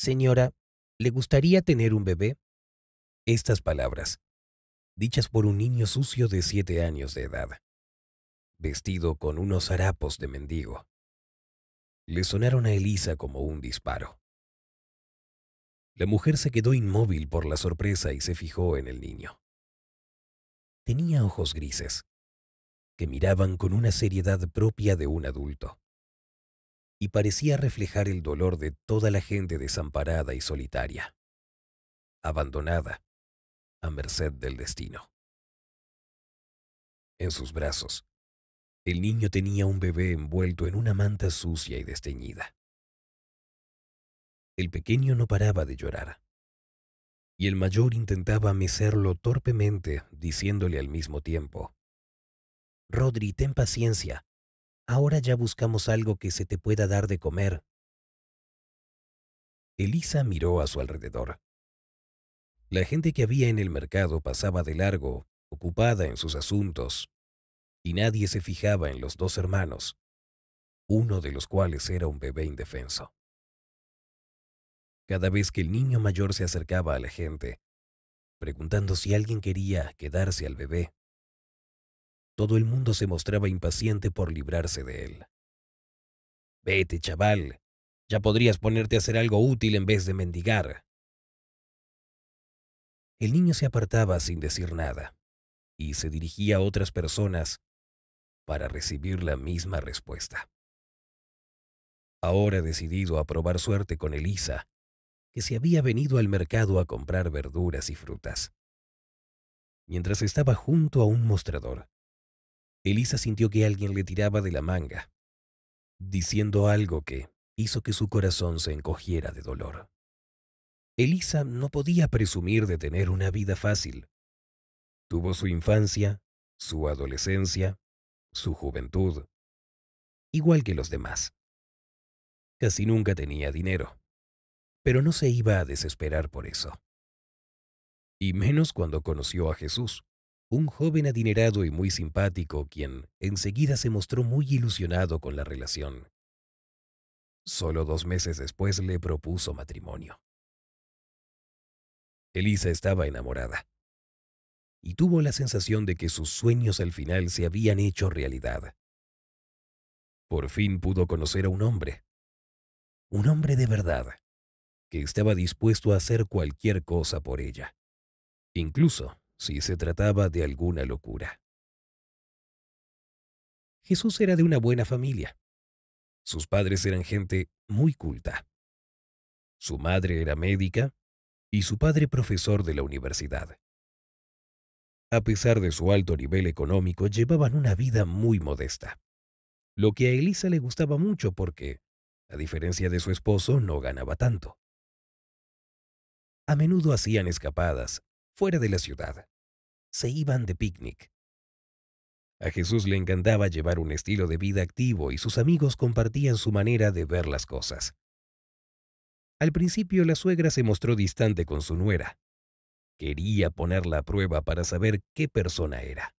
Señora, ¿le gustaría tener un bebé? Estas palabras, dichas por un niño sucio de siete años de edad, vestido con unos harapos de mendigo, le sonaron a Elisa como un disparo. La mujer se quedó inmóvil por la sorpresa y se fijó en el niño. Tenía ojos grises, que miraban con una seriedad propia de un adulto y parecía reflejar el dolor de toda la gente desamparada y solitaria, abandonada, a merced del destino. En sus brazos, el niño tenía un bebé envuelto en una manta sucia y desteñida. El pequeño no paraba de llorar, y el mayor intentaba mecerlo torpemente, diciéndole al mismo tiempo, Rodri, ten paciencia, Ahora ya buscamos algo que se te pueda dar de comer. Elisa miró a su alrededor. La gente que había en el mercado pasaba de largo, ocupada en sus asuntos, y nadie se fijaba en los dos hermanos, uno de los cuales era un bebé indefenso. Cada vez que el niño mayor se acercaba a la gente, preguntando si alguien quería quedarse al bebé, todo el mundo se mostraba impaciente por librarse de él. Vete, chaval. Ya podrías ponerte a hacer algo útil en vez de mendigar. El niño se apartaba sin decir nada y se dirigía a otras personas para recibir la misma respuesta. Ahora decidido a probar suerte con Elisa, que se había venido al mercado a comprar verduras y frutas. Mientras estaba junto a un mostrador, Elisa sintió que alguien le tiraba de la manga, diciendo algo que hizo que su corazón se encogiera de dolor. Elisa no podía presumir de tener una vida fácil. Tuvo su infancia, su adolescencia, su juventud, igual que los demás. Casi nunca tenía dinero, pero no se iba a desesperar por eso. Y menos cuando conoció a Jesús un joven adinerado y muy simpático quien enseguida se mostró muy ilusionado con la relación. Solo dos meses después le propuso matrimonio. Elisa estaba enamorada y tuvo la sensación de que sus sueños al final se habían hecho realidad. Por fin pudo conocer a un hombre, un hombre de verdad, que estaba dispuesto a hacer cualquier cosa por ella, incluso si se trataba de alguna locura. Jesús era de una buena familia. Sus padres eran gente muy culta. Su madre era médica y su padre profesor de la universidad. A pesar de su alto nivel económico, llevaban una vida muy modesta, lo que a Elisa le gustaba mucho porque, a diferencia de su esposo, no ganaba tanto. A menudo hacían escapadas fuera de la ciudad. Se iban de picnic. A Jesús le encantaba llevar un estilo de vida activo y sus amigos compartían su manera de ver las cosas. Al principio la suegra se mostró distante con su nuera. Quería ponerla a prueba para saber qué persona era.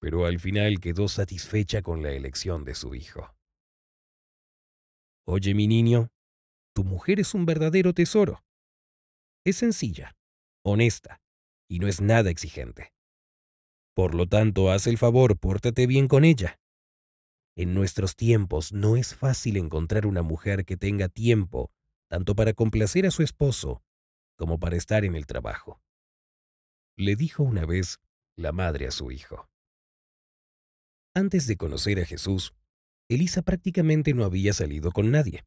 Pero al final quedó satisfecha con la elección de su hijo. Oye, mi niño, tu mujer es un verdadero tesoro. Es sencilla, honesta y no es nada exigente. Por lo tanto, haz el favor, pórtate bien con ella. En nuestros tiempos no es fácil encontrar una mujer que tenga tiempo tanto para complacer a su esposo como para estar en el trabajo. Le dijo una vez la madre a su hijo. Antes de conocer a Jesús, Elisa prácticamente no había salido con nadie.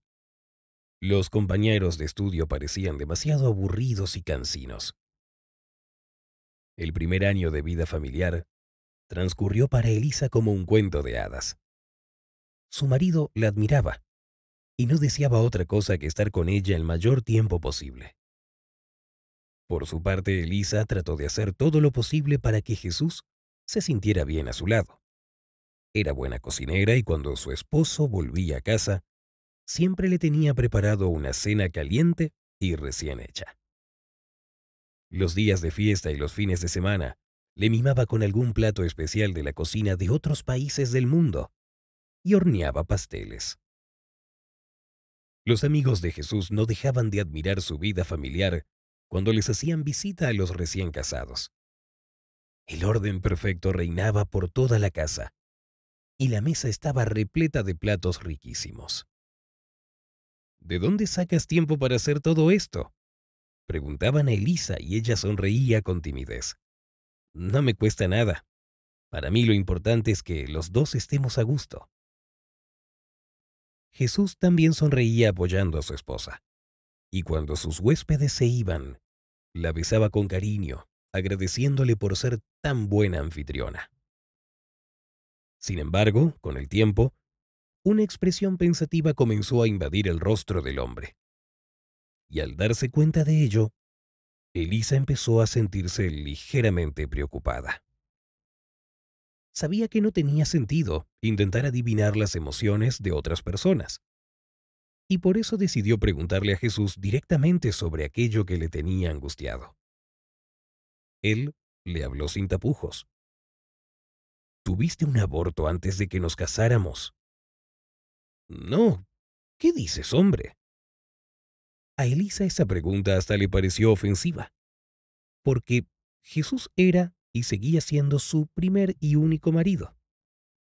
Los compañeros de estudio parecían demasiado aburridos y cansinos. El primer año de vida familiar transcurrió para Elisa como un cuento de hadas. Su marido la admiraba y no deseaba otra cosa que estar con ella el mayor tiempo posible. Por su parte, Elisa trató de hacer todo lo posible para que Jesús se sintiera bien a su lado. Era buena cocinera y cuando su esposo volvía a casa, siempre le tenía preparado una cena caliente y recién hecha los días de fiesta y los fines de semana, le mimaba con algún plato especial de la cocina de otros países del mundo y horneaba pasteles. Los amigos de Jesús no dejaban de admirar su vida familiar cuando les hacían visita a los recién casados. El orden perfecto reinaba por toda la casa y la mesa estaba repleta de platos riquísimos. ¿De dónde sacas tiempo para hacer todo esto? Preguntaban a Elisa y ella sonreía con timidez. No me cuesta nada. Para mí lo importante es que los dos estemos a gusto. Jesús también sonreía apoyando a su esposa. Y cuando sus huéspedes se iban, la besaba con cariño, agradeciéndole por ser tan buena anfitriona. Sin embargo, con el tiempo, una expresión pensativa comenzó a invadir el rostro del hombre y al darse cuenta de ello, Elisa empezó a sentirse ligeramente preocupada. Sabía que no tenía sentido intentar adivinar las emociones de otras personas, y por eso decidió preguntarle a Jesús directamente sobre aquello que le tenía angustiado. Él le habló sin tapujos. ¿Tuviste un aborto antes de que nos casáramos? No, ¿qué dices, hombre? A Elisa esa pregunta hasta le pareció ofensiva, porque Jesús era y seguía siendo su primer y único marido,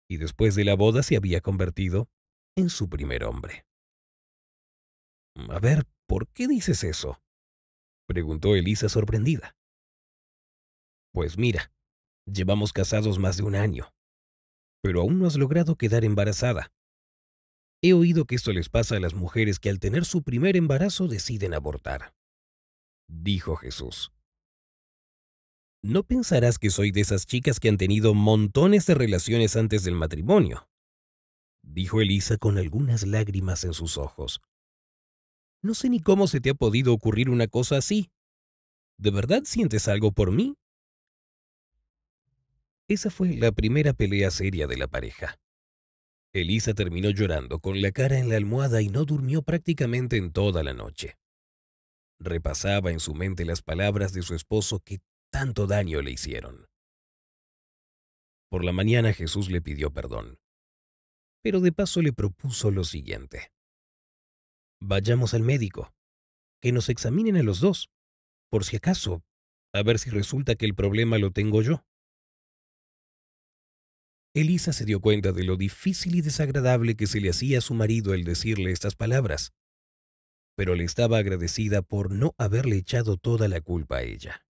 y después de la boda se había convertido en su primer hombre. A ver, ¿por qué dices eso? preguntó Elisa sorprendida. Pues mira, llevamos casados más de un año, pero aún no has logrado quedar embarazada, He oído que esto les pasa a las mujeres que al tener su primer embarazo deciden abortar. Dijo Jesús. No pensarás que soy de esas chicas que han tenido montones de relaciones antes del matrimonio, dijo Elisa con algunas lágrimas en sus ojos. No sé ni cómo se te ha podido ocurrir una cosa así. ¿De verdad sientes algo por mí? Esa fue la primera pelea seria de la pareja. Elisa terminó llorando con la cara en la almohada y no durmió prácticamente en toda la noche. Repasaba en su mente las palabras de su esposo que tanto daño le hicieron. Por la mañana Jesús le pidió perdón, pero de paso le propuso lo siguiente. Vayamos al médico, que nos examinen a los dos, por si acaso, a ver si resulta que el problema lo tengo yo. Elisa se dio cuenta de lo difícil y desagradable que se le hacía a su marido el decirle estas palabras, pero le estaba agradecida por no haberle echado toda la culpa a ella.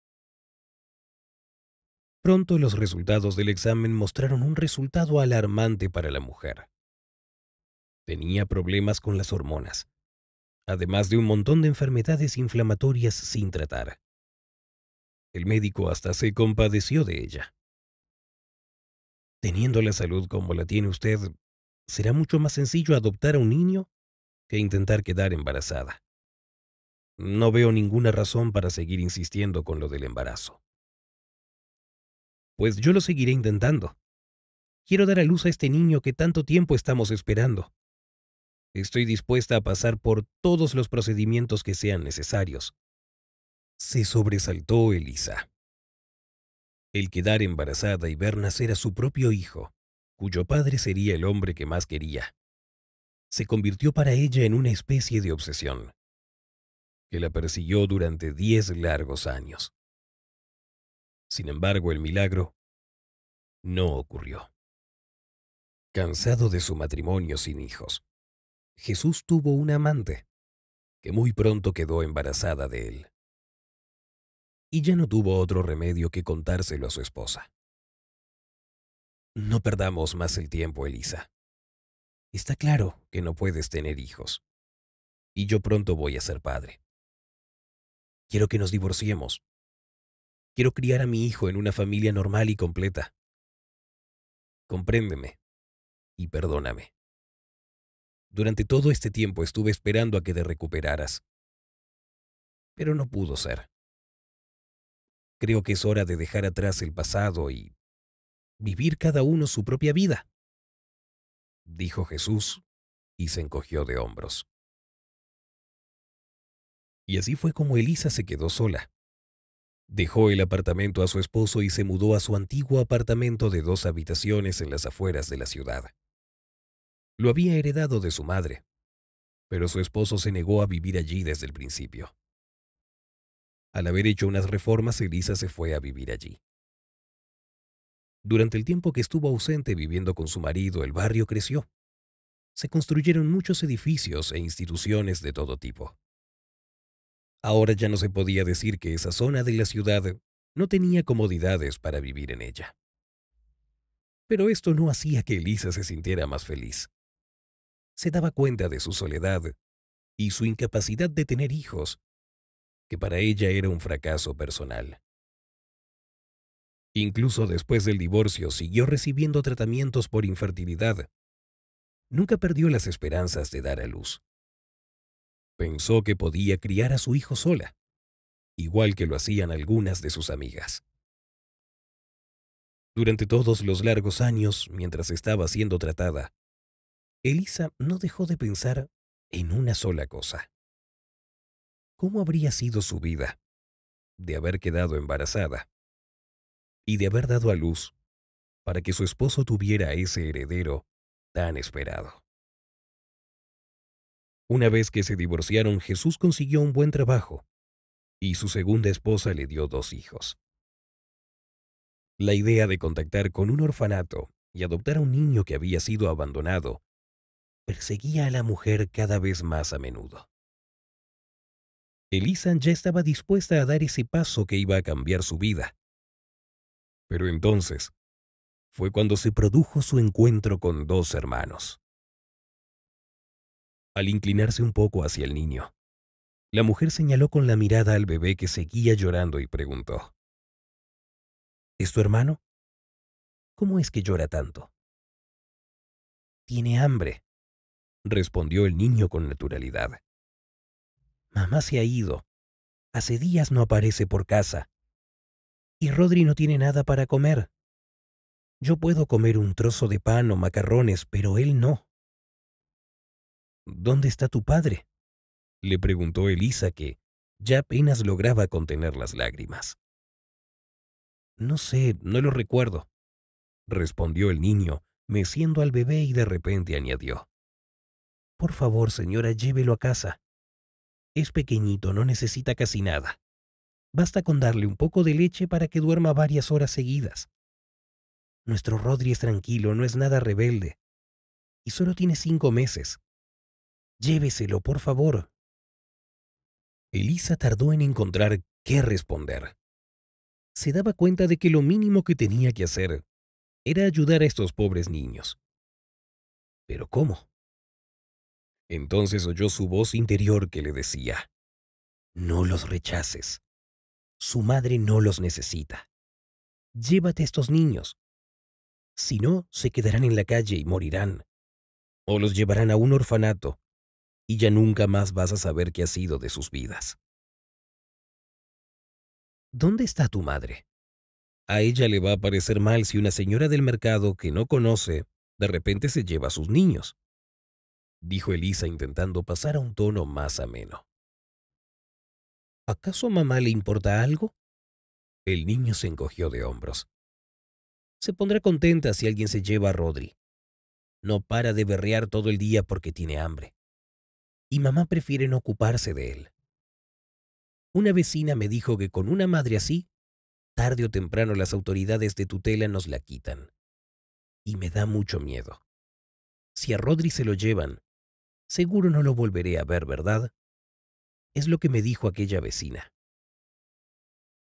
Pronto los resultados del examen mostraron un resultado alarmante para la mujer. Tenía problemas con las hormonas, además de un montón de enfermedades inflamatorias sin tratar. El médico hasta se compadeció de ella Teniendo la salud como la tiene usted, será mucho más sencillo adoptar a un niño que intentar quedar embarazada. No veo ninguna razón para seguir insistiendo con lo del embarazo. Pues yo lo seguiré intentando. Quiero dar a luz a este niño que tanto tiempo estamos esperando. Estoy dispuesta a pasar por todos los procedimientos que sean necesarios. Se sobresaltó Elisa el quedar embarazada y ver nacer a su propio hijo, cuyo padre sería el hombre que más quería. Se convirtió para ella en una especie de obsesión, que la persiguió durante diez largos años. Sin embargo, el milagro no ocurrió. Cansado de su matrimonio sin hijos, Jesús tuvo una amante, que muy pronto quedó embarazada de él y ya no tuvo otro remedio que contárselo a su esposa. No perdamos más el tiempo, Elisa. Está claro que no puedes tener hijos. Y yo pronto voy a ser padre. Quiero que nos divorciemos. Quiero criar a mi hijo en una familia normal y completa. Compréndeme y perdóname. Durante todo este tiempo estuve esperando a que te recuperaras. Pero no pudo ser. Creo que es hora de dejar atrás el pasado y vivir cada uno su propia vida, dijo Jesús y se encogió de hombros. Y así fue como Elisa se quedó sola. Dejó el apartamento a su esposo y se mudó a su antiguo apartamento de dos habitaciones en las afueras de la ciudad. Lo había heredado de su madre, pero su esposo se negó a vivir allí desde el principio. Al haber hecho unas reformas, Elisa se fue a vivir allí. Durante el tiempo que estuvo ausente viviendo con su marido, el barrio creció. Se construyeron muchos edificios e instituciones de todo tipo. Ahora ya no se podía decir que esa zona de la ciudad no tenía comodidades para vivir en ella. Pero esto no hacía que Elisa se sintiera más feliz. Se daba cuenta de su soledad y su incapacidad de tener hijos que para ella era un fracaso personal. Incluso después del divorcio siguió recibiendo tratamientos por infertilidad. Nunca perdió las esperanzas de dar a luz. Pensó que podía criar a su hijo sola, igual que lo hacían algunas de sus amigas. Durante todos los largos años, mientras estaba siendo tratada, Elisa no dejó de pensar en una sola cosa. ¿cómo habría sido su vida? De haber quedado embarazada y de haber dado a luz para que su esposo tuviera ese heredero tan esperado. Una vez que se divorciaron, Jesús consiguió un buen trabajo y su segunda esposa le dio dos hijos. La idea de contactar con un orfanato y adoptar a un niño que había sido abandonado perseguía a la mujer cada vez más a menudo. Elisa ya estaba dispuesta a dar ese paso que iba a cambiar su vida. Pero entonces fue cuando se produjo su encuentro con dos hermanos. Al inclinarse un poco hacia el niño, la mujer señaló con la mirada al bebé que seguía llorando y preguntó, ¿Es tu hermano? ¿Cómo es que llora tanto? Tiene hambre, respondió el niño con naturalidad. Mamá se ha ido. Hace días no aparece por casa. Y Rodri no tiene nada para comer. Yo puedo comer un trozo de pan o macarrones, pero él no. ¿Dónde está tu padre? le preguntó Elisa, que ya apenas lograba contener las lágrimas. No sé, no lo recuerdo, respondió el niño, meciendo al bebé y de repente añadió. Por favor, señora, llévelo a casa. Es pequeñito, no necesita casi nada. Basta con darle un poco de leche para que duerma varias horas seguidas. Nuestro Rodri es tranquilo, no es nada rebelde. Y solo tiene cinco meses. Lléveselo, por favor. Elisa tardó en encontrar qué responder. Se daba cuenta de que lo mínimo que tenía que hacer era ayudar a estos pobres niños. Pero ¿cómo? Entonces oyó su voz interior que le decía, No los rechaces. Su madre no los necesita. Llévate a estos niños. Si no, se quedarán en la calle y morirán. O los llevarán a un orfanato, y ya nunca más vas a saber qué ha sido de sus vidas. ¿Dónde está tu madre? A ella le va a parecer mal si una señora del mercado que no conoce de repente se lleva a sus niños dijo Elisa intentando pasar a un tono más ameno. ¿Acaso a mamá le importa algo? El niño se encogió de hombros. Se pondrá contenta si alguien se lleva a Rodri. No para de berrear todo el día porque tiene hambre. Y mamá prefiere no ocuparse de él. Una vecina me dijo que con una madre así, tarde o temprano las autoridades de tutela nos la quitan. Y me da mucho miedo. Si a Rodri se lo llevan, Seguro no lo volveré a ver, ¿verdad? Es lo que me dijo aquella vecina.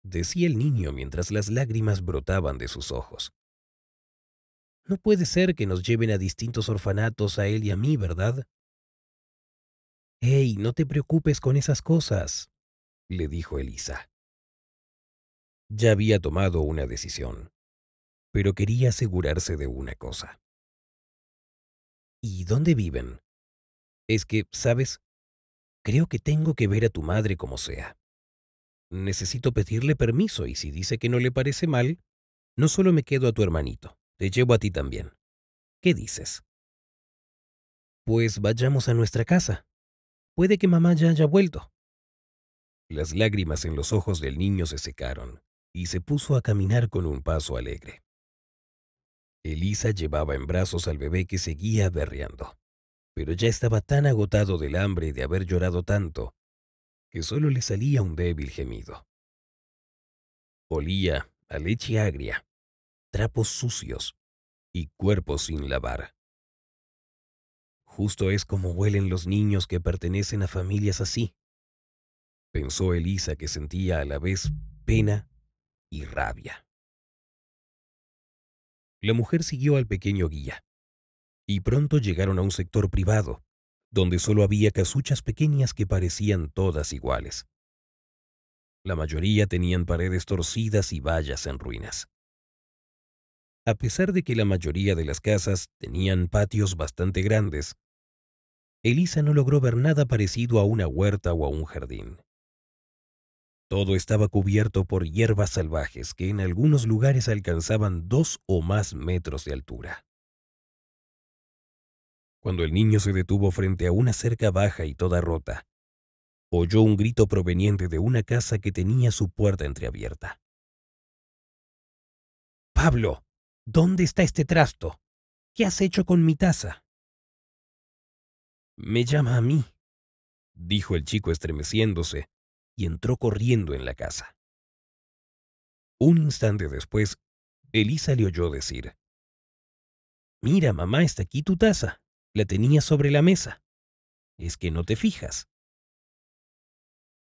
Decía el niño mientras las lágrimas brotaban de sus ojos. No puede ser que nos lleven a distintos orfanatos a él y a mí, ¿verdad? Hey, no te preocupes con esas cosas, le dijo Elisa. Ya había tomado una decisión, pero quería asegurarse de una cosa. ¿Y dónde viven? es que, ¿sabes? Creo que tengo que ver a tu madre como sea. Necesito pedirle permiso y si dice que no le parece mal, no solo me quedo a tu hermanito, te llevo a ti también. ¿Qué dices? Pues vayamos a nuestra casa. Puede que mamá ya haya vuelto. Las lágrimas en los ojos del niño se secaron y se puso a caminar con un paso alegre. Elisa llevaba en brazos al bebé que seguía berreando pero ya estaba tan agotado del hambre y de haber llorado tanto, que solo le salía un débil gemido. Olía a leche agria, trapos sucios y cuerpos sin lavar. Justo es como huelen los niños que pertenecen a familias así, pensó Elisa que sentía a la vez pena y rabia. La mujer siguió al pequeño guía, y pronto llegaron a un sector privado, donde solo había casuchas pequeñas que parecían todas iguales. La mayoría tenían paredes torcidas y vallas en ruinas. A pesar de que la mayoría de las casas tenían patios bastante grandes, Elisa no logró ver nada parecido a una huerta o a un jardín. Todo estaba cubierto por hierbas salvajes que en algunos lugares alcanzaban dos o más metros de altura cuando el niño se detuvo frente a una cerca baja y toda rota. Oyó un grito proveniente de una casa que tenía su puerta entreabierta. Pablo, ¿dónde está este trasto? ¿Qué has hecho con mi taza? Me llama a mí, dijo el chico estremeciéndose, y entró corriendo en la casa. Un instante después, Elisa le oyó decir, Mira, mamá, está aquí tu taza. La tenía sobre la mesa. Es que no te fijas.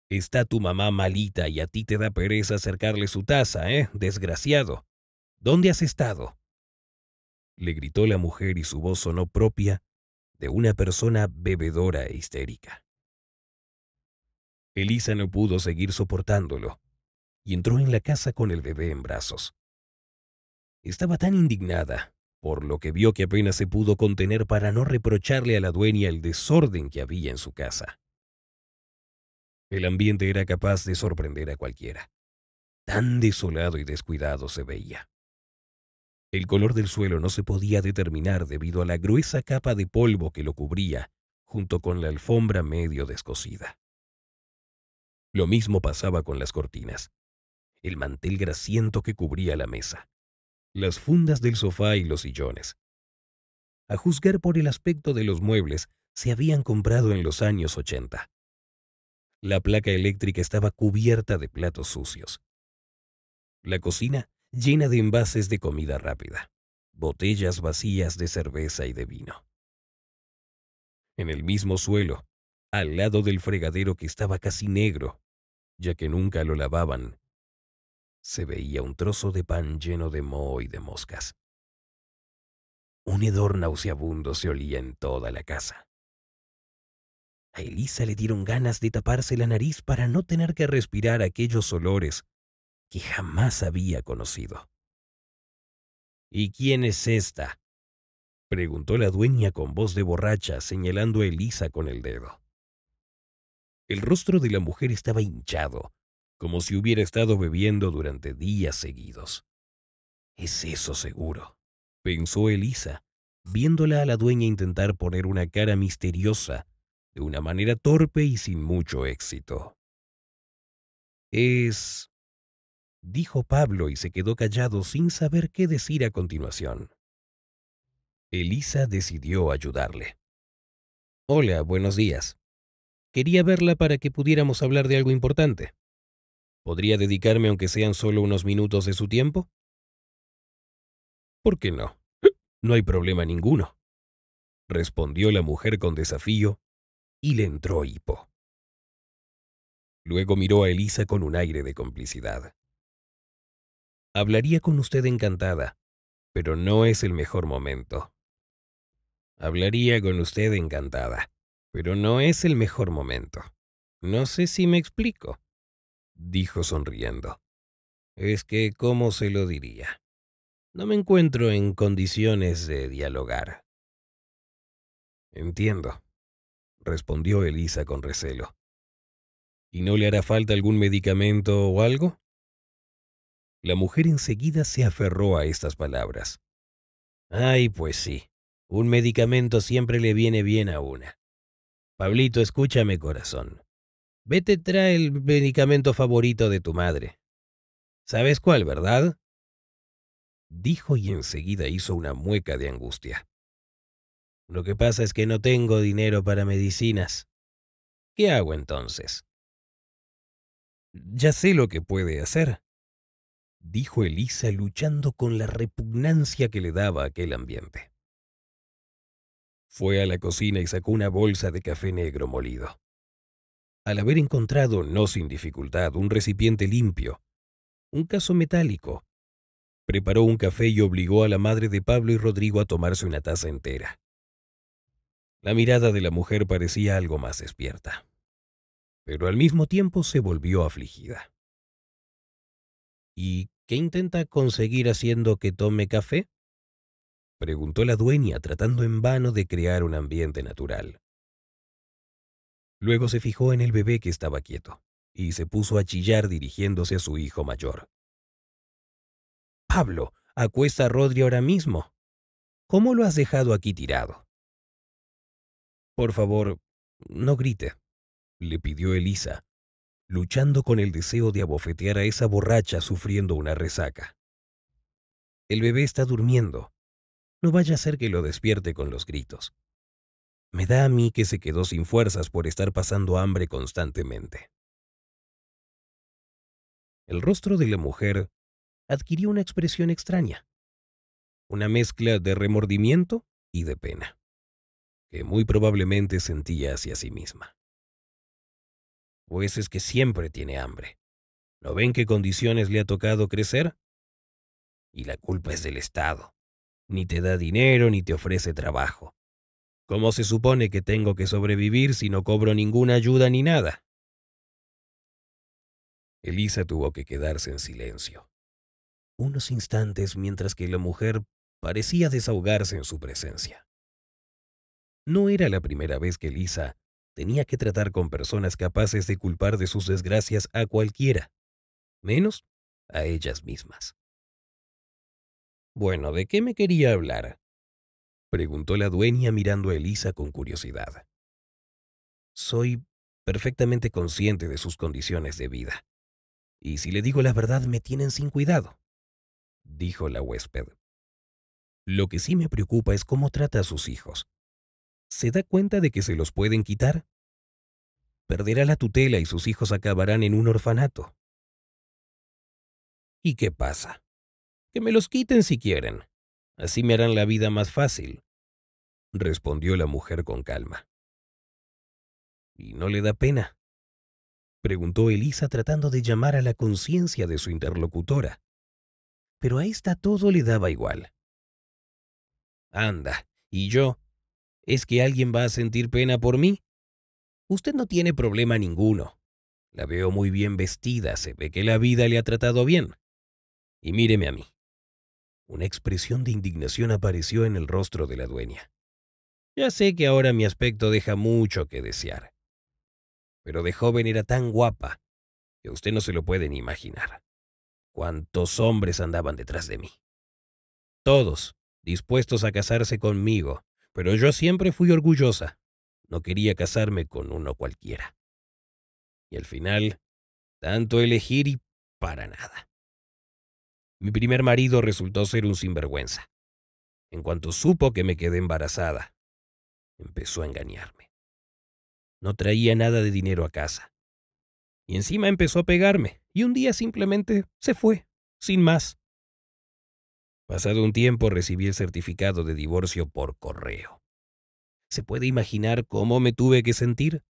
Está tu mamá malita y a ti te da pereza acercarle su taza, ¿eh? Desgraciado. ¿Dónde has estado? le gritó la mujer y su voz sonó propia de una persona bebedora e histérica. Elisa no pudo seguir soportándolo y entró en la casa con el bebé en brazos. Estaba tan indignada por lo que vio que apenas se pudo contener para no reprocharle a la dueña el desorden que había en su casa. El ambiente era capaz de sorprender a cualquiera. Tan desolado y descuidado se veía. El color del suelo no se podía determinar debido a la gruesa capa de polvo que lo cubría, junto con la alfombra medio descosida. Lo mismo pasaba con las cortinas, el mantel grasiento que cubría la mesa, las fundas del sofá y los sillones. A juzgar por el aspecto de los muebles, se habían comprado en los años 80. La placa eléctrica estaba cubierta de platos sucios. La cocina llena de envases de comida rápida, botellas vacías de cerveza y de vino. En el mismo suelo, al lado del fregadero que estaba casi negro, ya que nunca lo lavaban, se veía un trozo de pan lleno de moho y de moscas. Un hedor nauseabundo se olía en toda la casa. A Elisa le dieron ganas de taparse la nariz para no tener que respirar aquellos olores que jamás había conocido. ¿Y quién es esta? preguntó la dueña con voz de borracha, señalando a Elisa con el dedo. El rostro de la mujer estaba hinchado como si hubiera estado bebiendo durante días seguidos. Es eso seguro, pensó Elisa, viéndola a la dueña intentar poner una cara misteriosa, de una manera torpe y sin mucho éxito. Es... dijo Pablo y se quedó callado sin saber qué decir a continuación. Elisa decidió ayudarle. Hola, buenos días. Quería verla para que pudiéramos hablar de algo importante. ¿Podría dedicarme aunque sean solo unos minutos de su tiempo? ¿Por qué no? No hay problema ninguno, respondió la mujer con desafío y le entró hipo. Luego miró a Elisa con un aire de complicidad. Hablaría con usted encantada, pero no es el mejor momento. Hablaría con usted encantada, pero no es el mejor momento. No sé si me explico dijo sonriendo. Es que, ¿cómo se lo diría? No me encuentro en condiciones de dialogar. Entiendo, respondió Elisa con recelo. ¿Y no le hará falta algún medicamento o algo? La mujer enseguida se aferró a estas palabras. Ay, pues sí, un medicamento siempre le viene bien a una. Pablito, escúchame, corazón. Vete trae el medicamento favorito de tu madre. ¿Sabes cuál, verdad? Dijo y enseguida hizo una mueca de angustia. Lo que pasa es que no tengo dinero para medicinas. ¿Qué hago entonces? Ya sé lo que puede hacer, dijo Elisa luchando con la repugnancia que le daba aquel ambiente. Fue a la cocina y sacó una bolsa de café negro molido al haber encontrado, no sin dificultad, un recipiente limpio, un caso metálico, preparó un café y obligó a la madre de Pablo y Rodrigo a tomarse una taza entera. La mirada de la mujer parecía algo más despierta, pero al mismo tiempo se volvió afligida. ¿Y qué intenta conseguir haciendo que tome café? preguntó la dueña tratando en vano de crear un ambiente natural. Luego se fijó en el bebé que estaba quieto y se puso a chillar dirigiéndose a su hijo mayor. Pablo, acuesta a Rodri ahora mismo. ¿Cómo lo has dejado aquí tirado? Por favor, no grite, le pidió Elisa, luchando con el deseo de abofetear a esa borracha sufriendo una resaca. El bebé está durmiendo. No vaya a ser que lo despierte con los gritos. Me da a mí que se quedó sin fuerzas por estar pasando hambre constantemente. El rostro de la mujer adquirió una expresión extraña, una mezcla de remordimiento y de pena, que muy probablemente sentía hacia sí misma. Pues es que siempre tiene hambre. ¿No ven qué condiciones le ha tocado crecer? Y la culpa es del Estado. Ni te da dinero ni te ofrece trabajo. ¿Cómo se supone que tengo que sobrevivir si no cobro ninguna ayuda ni nada? Elisa tuvo que quedarse en silencio. Unos instantes mientras que la mujer parecía desahogarse en su presencia. No era la primera vez que Elisa tenía que tratar con personas capaces de culpar de sus desgracias a cualquiera, menos a ellas mismas. Bueno, ¿de qué me quería hablar? Preguntó la dueña mirando a Elisa con curiosidad. Soy perfectamente consciente de sus condiciones de vida. Y si le digo la verdad, me tienen sin cuidado, dijo la huésped. Lo que sí me preocupa es cómo trata a sus hijos. ¿Se da cuenta de que se los pueden quitar? Perderá la tutela y sus hijos acabarán en un orfanato. ¿Y qué pasa? Que me los quiten si quieren, Así me harán la vida más fácil, respondió la mujer con calma. ¿Y no le da pena? preguntó Elisa tratando de llamar a la conciencia de su interlocutora. Pero a esta todo le daba igual. Anda, ¿y yo? ¿Es que alguien va a sentir pena por mí? Usted no tiene problema ninguno. La veo muy bien vestida, se ve que la vida le ha tratado bien. Y míreme a mí. Una expresión de indignación apareció en el rostro de la dueña. Ya sé que ahora mi aspecto deja mucho que desear. Pero de joven era tan guapa que usted no se lo puede ni imaginar. Cuántos hombres andaban detrás de mí. Todos, dispuestos a casarse conmigo, pero yo siempre fui orgullosa. No quería casarme con uno cualquiera. Y al final, tanto elegir y para nada. Mi primer marido resultó ser un sinvergüenza. En cuanto supo que me quedé embarazada, empezó a engañarme. No traía nada de dinero a casa. Y encima empezó a pegarme, y un día simplemente se fue, sin más. Pasado un tiempo recibí el certificado de divorcio por correo. ¿Se puede imaginar cómo me tuve que sentir?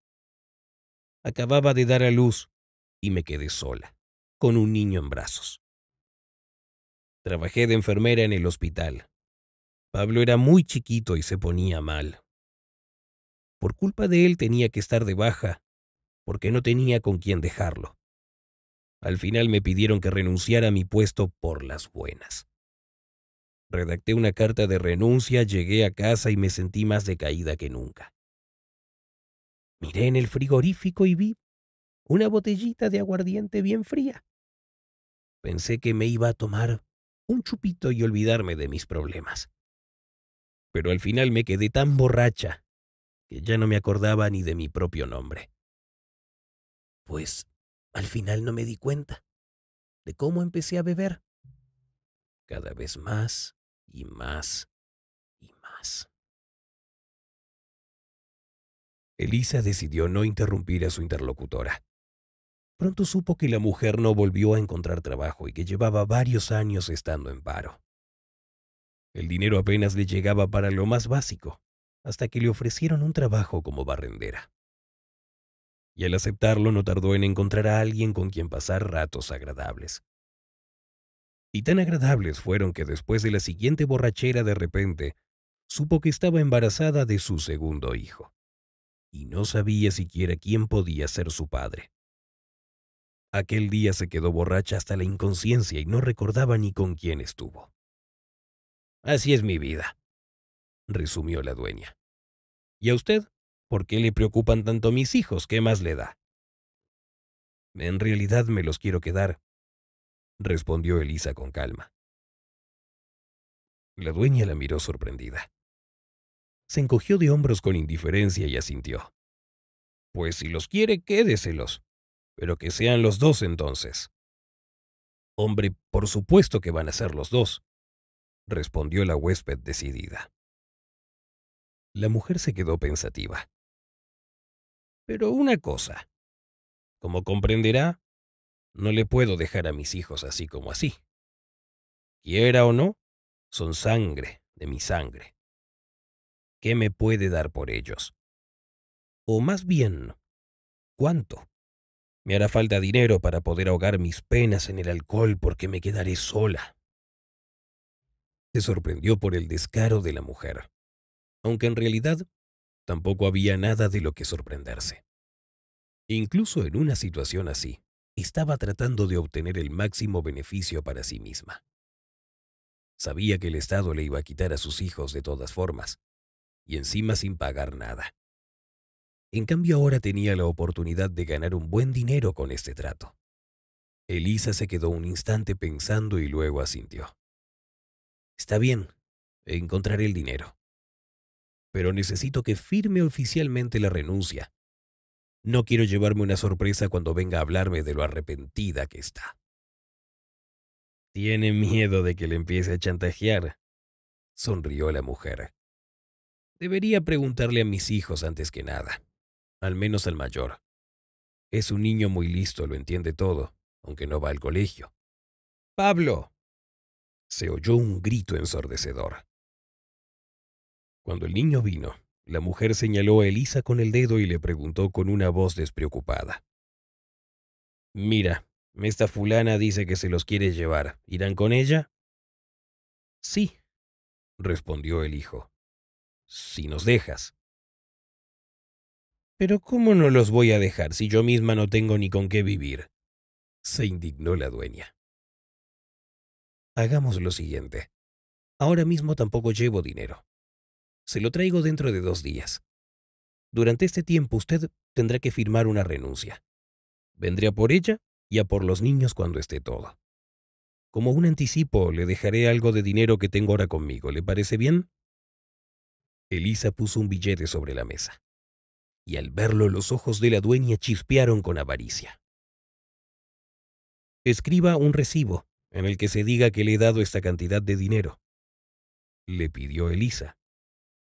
Acababa de dar a luz y me quedé sola, con un niño en brazos. Trabajé de enfermera en el hospital. Pablo era muy chiquito y se ponía mal. Por culpa de él tenía que estar de baja, porque no tenía con quién dejarlo. Al final me pidieron que renunciara a mi puesto por las buenas. Redacté una carta de renuncia, llegué a casa y me sentí más decaída que nunca. Miré en el frigorífico y vi una botellita de aguardiente bien fría. Pensé que me iba a tomar un chupito y olvidarme de mis problemas. Pero al final me quedé tan borracha que ya no me acordaba ni de mi propio nombre. Pues al final no me di cuenta de cómo empecé a beber. Cada vez más y más y más. Elisa decidió no interrumpir a su interlocutora. Pronto supo que la mujer no volvió a encontrar trabajo y que llevaba varios años estando en paro. El dinero apenas le llegaba para lo más básico, hasta que le ofrecieron un trabajo como barrendera. Y al aceptarlo no tardó en encontrar a alguien con quien pasar ratos agradables. Y tan agradables fueron que después de la siguiente borrachera de repente, supo que estaba embarazada de su segundo hijo. Y no sabía siquiera quién podía ser su padre. Aquel día se quedó borracha hasta la inconsciencia y no recordaba ni con quién estuvo. Así es mi vida, resumió la dueña. ¿Y a usted? ¿Por qué le preocupan tanto mis hijos? ¿Qué más le da? En realidad me los quiero quedar, respondió Elisa con calma. La dueña la miró sorprendida. Se encogió de hombros con indiferencia y asintió. Pues si los quiere, quédeselos. Pero que sean los dos entonces. Hombre, por supuesto que van a ser los dos, respondió la huésped decidida. La mujer se quedó pensativa. Pero una cosa. Como comprenderá, no le puedo dejar a mis hijos así como así. Quiera o no, son sangre de mi sangre. ¿Qué me puede dar por ellos? O más bien, ¿cuánto? Me hará falta dinero para poder ahogar mis penas en el alcohol porque me quedaré sola. Se sorprendió por el descaro de la mujer, aunque en realidad tampoco había nada de lo que sorprenderse. Incluso en una situación así, estaba tratando de obtener el máximo beneficio para sí misma. Sabía que el Estado le iba a quitar a sus hijos de todas formas, y encima sin pagar nada. En cambio ahora tenía la oportunidad de ganar un buen dinero con este trato. Elisa se quedó un instante pensando y luego asintió. Está bien, encontraré el dinero. Pero necesito que firme oficialmente la renuncia. No quiero llevarme una sorpresa cuando venga a hablarme de lo arrepentida que está. Tiene miedo de que le empiece a chantajear, sonrió la mujer. Debería preguntarle a mis hijos antes que nada al menos el mayor. Es un niño muy listo, lo entiende todo, aunque no va al colegio. ¡Pablo! Se oyó un grito ensordecedor. Cuando el niño vino, la mujer señaló a Elisa con el dedo y le preguntó con una voz despreocupada. Mira, esta fulana dice que se los quiere llevar. ¿Irán con ella? Sí, respondió el hijo. Si nos dejas. Pero ¿cómo no los voy a dejar si yo misma no tengo ni con qué vivir? Se indignó la dueña. Hagamos lo siguiente. Ahora mismo tampoco llevo dinero. Se lo traigo dentro de dos días. Durante este tiempo usted tendrá que firmar una renuncia. Vendré a por ella y a por los niños cuando esté todo. Como un anticipo, le dejaré algo de dinero que tengo ahora conmigo. ¿Le parece bien? Elisa puso un billete sobre la mesa y al verlo los ojos de la dueña chispearon con avaricia. Escriba un recibo en el que se diga que le he dado esta cantidad de dinero, le pidió Elisa,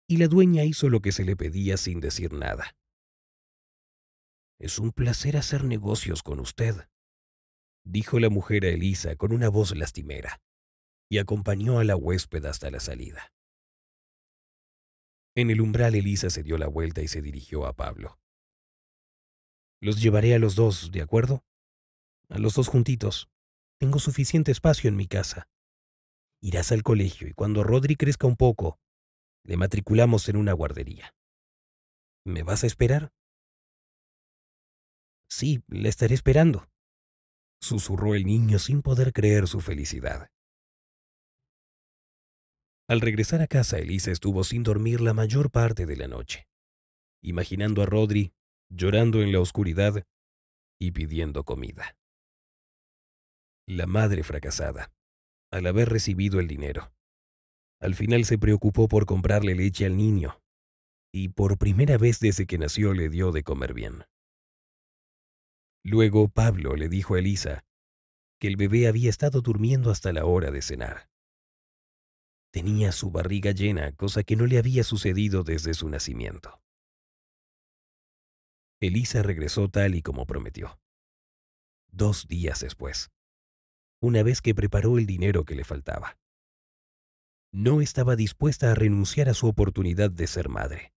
y la dueña hizo lo que se le pedía sin decir nada. Es un placer hacer negocios con usted, dijo la mujer a Elisa con una voz lastimera, y acompañó a la huéspeda hasta la salida. En el umbral Elisa se dio la vuelta y se dirigió a Pablo. Los llevaré a los dos, ¿de acuerdo? A los dos juntitos. Tengo suficiente espacio en mi casa. Irás al colegio y cuando Rodri crezca un poco, le matriculamos en una guardería. ¿Me vas a esperar? Sí, la estaré esperando, susurró el niño sin poder creer su felicidad. Al regresar a casa, Elisa estuvo sin dormir la mayor parte de la noche, imaginando a Rodri llorando en la oscuridad y pidiendo comida. La madre fracasada, al haber recibido el dinero, al final se preocupó por comprarle leche al niño y por primera vez desde que nació le dio de comer bien. Luego Pablo le dijo a Elisa que el bebé había estado durmiendo hasta la hora de cenar. Tenía su barriga llena, cosa que no le había sucedido desde su nacimiento. Elisa regresó tal y como prometió. Dos días después, una vez que preparó el dinero que le faltaba. No estaba dispuesta a renunciar a su oportunidad de ser madre.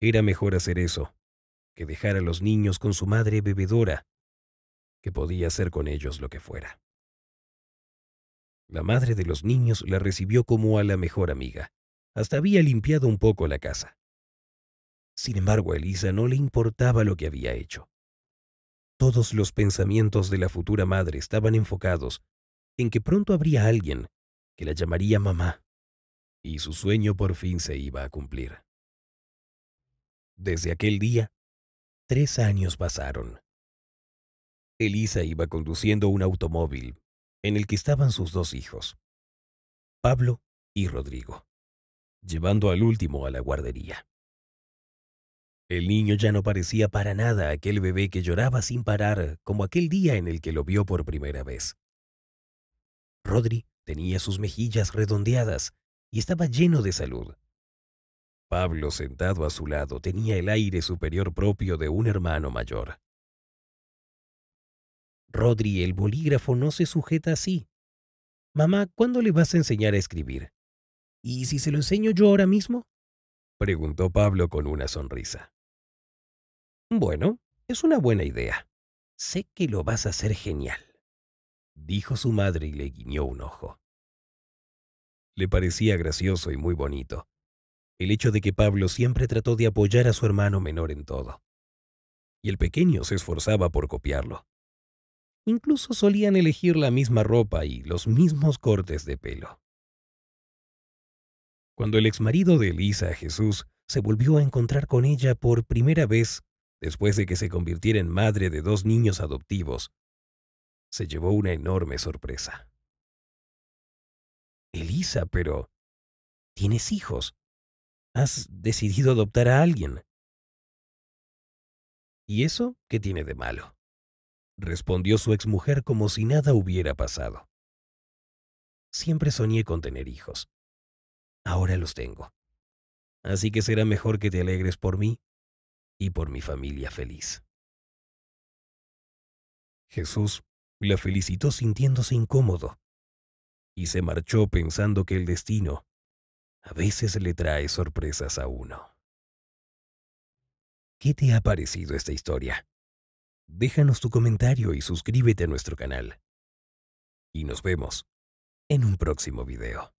Era mejor hacer eso que dejar a los niños con su madre bebedora, que podía hacer con ellos lo que fuera. La madre de los niños la recibió como a la mejor amiga. Hasta había limpiado un poco la casa. Sin embargo, a Elisa no le importaba lo que había hecho. Todos los pensamientos de la futura madre estaban enfocados en que pronto habría alguien que la llamaría mamá, y su sueño por fin se iba a cumplir. Desde aquel día, tres años pasaron. Elisa iba conduciendo un automóvil en el que estaban sus dos hijos, Pablo y Rodrigo, llevando al último a la guardería. El niño ya no parecía para nada aquel bebé que lloraba sin parar como aquel día en el que lo vio por primera vez. Rodri tenía sus mejillas redondeadas y estaba lleno de salud. Pablo, sentado a su lado, tenía el aire superior propio de un hermano mayor. Rodri, el bolígrafo no se sujeta así. Mamá, ¿cuándo le vas a enseñar a escribir? ¿Y si se lo enseño yo ahora mismo? preguntó Pablo con una sonrisa. Bueno, es una buena idea. Sé que lo vas a hacer genial, dijo su madre y le guiñó un ojo. Le parecía gracioso y muy bonito, el hecho de que Pablo siempre trató de apoyar a su hermano menor en todo. Y el pequeño se esforzaba por copiarlo. Incluso solían elegir la misma ropa y los mismos cortes de pelo. Cuando el exmarido de Elisa, Jesús, se volvió a encontrar con ella por primera vez después de que se convirtiera en madre de dos niños adoptivos, se llevó una enorme sorpresa. Elisa, pero... ¿Tienes hijos? ¿Has decidido adoptar a alguien? ¿Y eso qué tiene de malo? respondió su exmujer como si nada hubiera pasado. Siempre soñé con tener hijos. Ahora los tengo. Así que será mejor que te alegres por mí y por mi familia feliz. Jesús la felicitó sintiéndose incómodo y se marchó pensando que el destino a veces le trae sorpresas a uno. ¿Qué te ha parecido esta historia? Déjanos tu comentario y suscríbete a nuestro canal. Y nos vemos en un próximo video.